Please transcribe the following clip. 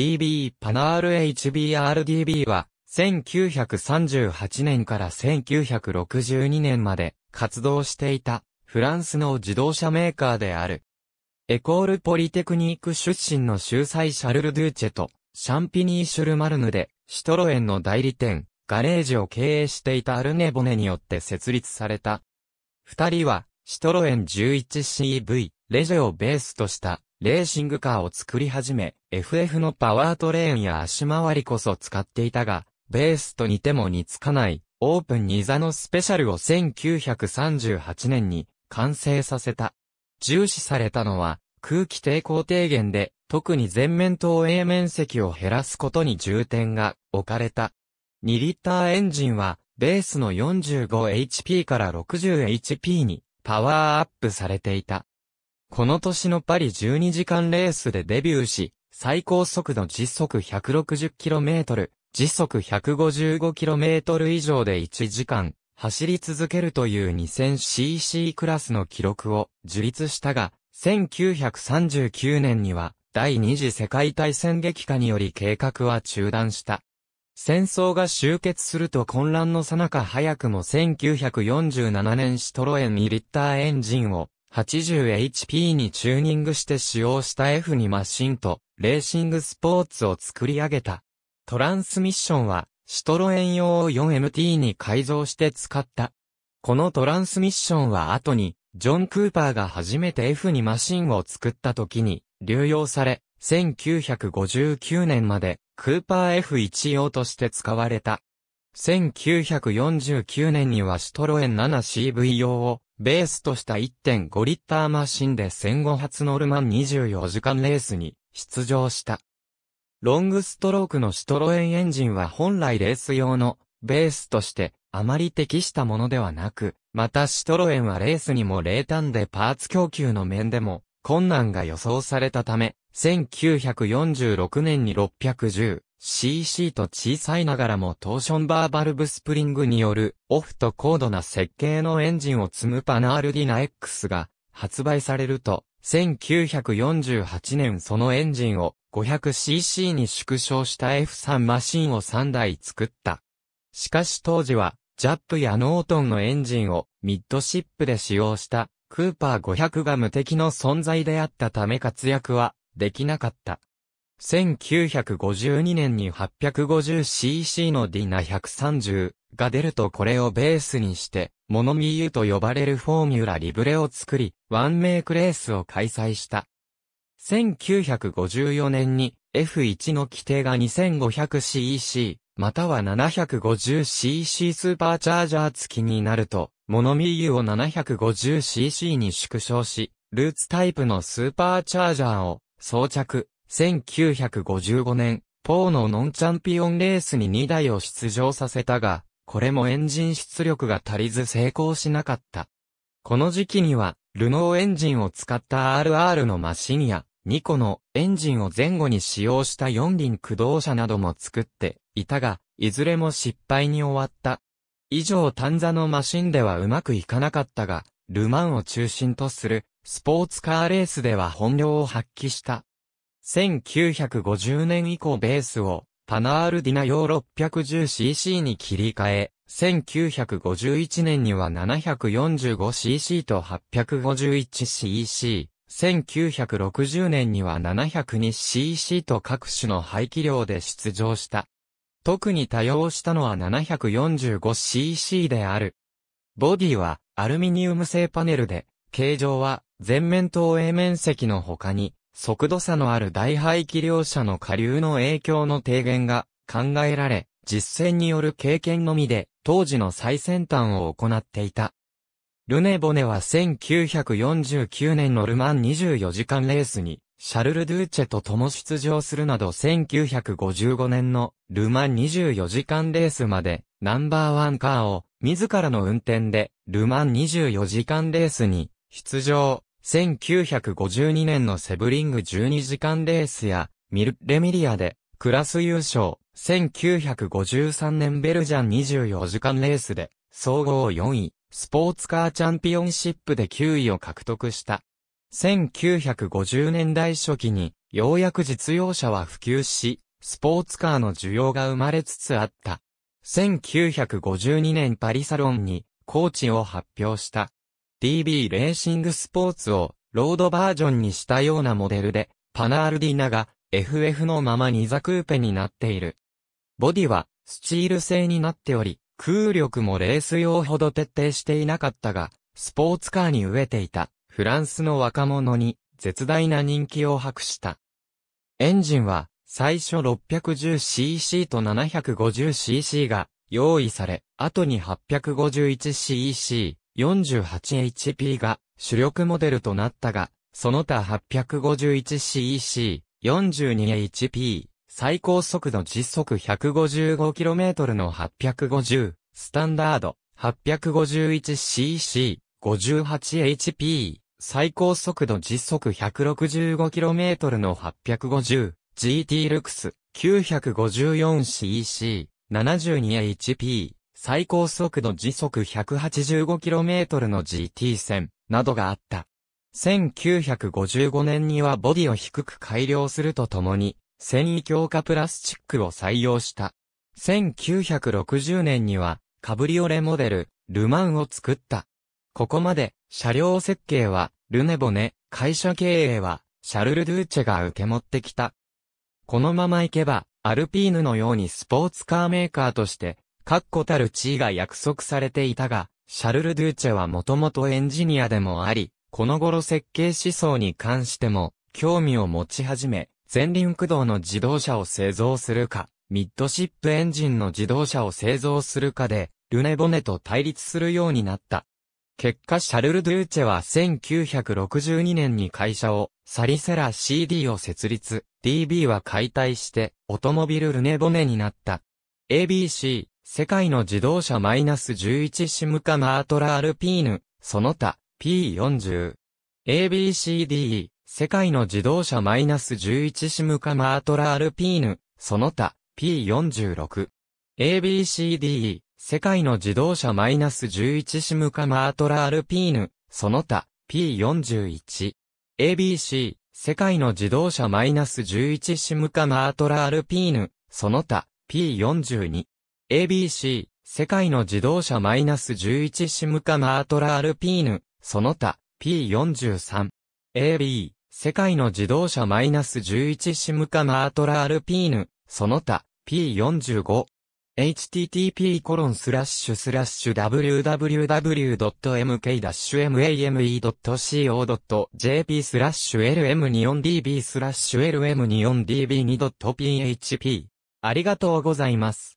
BB パナール HBRDB は、1938年から1962年まで活動していたフランスの自動車メーカーである。エコールポリテクニック出身の秀才シャルル・ドゥーチェとシャンピニー・シュル・マルヌでシトロエンの代理店、ガレージを経営していたアルネ・ボネによって設立された。二人はシトロエン 11CV、レジェをベースとしたレーシングカーを作り始め、FF のパワートレーンや足回りこそ使っていたが、ベースと似ても似つかない、オープン2座のスペシャルを1938年に完成させた。重視されたのは、空気抵抗低減で、特に全面投影面積を減らすことに重点が置かれた。2リッターエンジンは、ベースの 45HP から 60HP にパワーアップされていた。この年のパリ12時間レースでデビューし、最高速度時速 160km、時速 155km 以上で1時間、走り続けるという 2000cc クラスの記録を樹立したが、1939年には第二次世界大戦激化により計画は中断した。戦争が終結すると混乱のさなか早くも1947年シトロエン2リッターエンジンを 80HP にチューニングして使用した F2 マシンと、レーシングスポーツを作り上げた。トランスミッションは、シトロエン用を 4MT に改造して使った。このトランスミッションは後に、ジョン・クーパーが初めて F2 マシンを作った時に、流用され、1959年まで、クーパー F1 用として使われた。1949年にはシトロエン 7CV 用をベースとした1.5リッターマシンで戦後初ノルマン24時間レースに出場した。ロングストロークのシトロエンエンジンは本来レース用のベースとしてあまり適したものではなく、またシトロエンはレースにも冷淡でパーツ供給の面でも困難が予想されたため、1946年に 610cc と小さいながらもトーションバーバルブスプリングによるオフと高度な設計のエンジンを積むパナールディナ X が発売されると、1948年そのエンジンを 500cc に縮小した F3 マシンを3台作った。しかし当時は、ジャップやノートンのエンジンをミッドシップで使用したクーパー500が無敵の存在であったため活躍はできなかった。1952年に 850cc のディナ130が出るとこれをベースにして、モノミーユと呼ばれるフォーミュラリブレを作り、ワンメイクレースを開催した。1954年に F1 の規定が 2500cc、または 750cc スーパーチャージャー付きになると、モノミーユを 750cc に縮小し、ルーツタイプのスーパーチャージャーを装着、1955年、ポーのノンチャンピオンレースに2台を出場させたが、これもエンジン出力が足りず成功しなかった。この時期には、ルノーエンジンを使った RR のマシンや、2個のエンジンを前後に使用した4輪駆動車なども作っていたが、いずれも失敗に終わった。以上ン座のマシンではうまくいかなかったが、ルマンを中心とするスポーツカーレースでは本領を発揮した。1950年以降ベースをパナールディナ用 610cc に切り替え、1951年には 745cc と 851cc、1960年には 702cc と各種の排気量で出場した。特に多用したのは 745cc である。ボディはアルミニウム製パネルで、形状は全面投影面積の他に、速度差のある大排気量車の下流の影響の低減が考えられ、実践による経験のみで、当時の最先端を行っていた。ルネ・ボネは1949年のルマン24時間レースに、シャルル・ドゥーチェと共出場するなど1955年のルマン24時間レースまでナンバーワンカーを自らの運転でルマン24時間レースに出場。1952年のセブリング12時間レースや、ミルレミリアで、クラス優勝、1953年ベルジャン24時間レースで、総合4位、スポーツカーチャンピオンシップで9位を獲得した。1950年代初期に、ようやく実用車は普及し、スポーツカーの需要が生まれつつあった。1952年パリサロンに、コーチを発表した。DB レーシングスポーツをロードバージョンにしたようなモデルで、パナールディナが FF のまま2座クーペになっている。ボディはスチール製になっており、空力もレース用ほど徹底していなかったが、スポーツカーに飢えていたフランスの若者に絶大な人気を博した。エンジンは最初 610cc と 750cc が用意され、後に 851cc、48HP が主力モデルとなったが、その他 851cc、42HP、最高速度時速 155km の850、スタンダード、851cc、58HP、最高速度時速 165km の 850GT ルクス 954cc72HP 最高速度時速 185km の GT 線などがあった。1955年にはボディを低く改良するとともに、繊維強化プラスチックを採用した。1960年には、カブリオレモデル、ルマンを作った。ここまで、車両設計は、ルネボネ、会社経営は、シャルル・ドゥーチェが受け持ってきた。このまま行けば、アルピーヌのようにスポーツカーメーカーとして、確固たる地位が約束されていたが、シャルル・ドゥーチェはもともとエンジニアでもあり、この頃設計思想に関しても、興味を持ち始め、前輪駆動の自動車を製造するか、ミッドシップエンジンの自動車を製造するかで、ルネボネと対立するようになった。結果シャルル・ドゥーチェは1962年に会社を、サリセラ CD を設立、DB は解体して、オトモビル・ルネボネになった。ABC、世界の自動車マイナス -11 シムカマートラアルピーヌ、その他、P40。ABCDE、世界の自動車マイナス -11 シムカマートラアルピーヌ、その他、P46。ABCDE、世界の自動車マイナス -11 シムカマートラアルピーヌ、その他、P41。ABC、世界の自動車マイナス -11 シムカマートラアルピーヌ、その他、P42。ABC、世界の自動車 -11 シムカマートラアルピーヌ、その他、P43。AB、世界の自動車 -11 シムカマートラアルピーヌ、その他、P45。http コロンスラッシュスラッシュ www.mk-mame.co.jp スラッシュ lm24db スラッシュ lm24db2.php ありがとうございます。